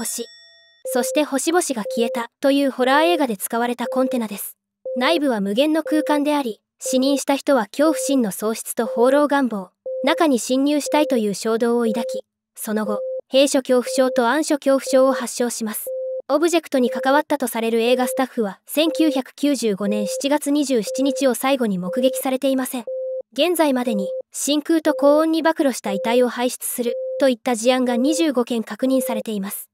星そして星々が消えたというホラー映画で使われたコンテナです内部は無限の空間であり死にした人は恐怖心の喪失と放浪願望中に侵入したいという衝動を抱きその後閉所恐怖症と暗所恐怖症を発症しますオブジェクトに関わったとされる映画スタッフは1995年7月27日を最後に目撃されていません現在までに真空と高温に暴露した遺体を排出するといった事案が25件確認されています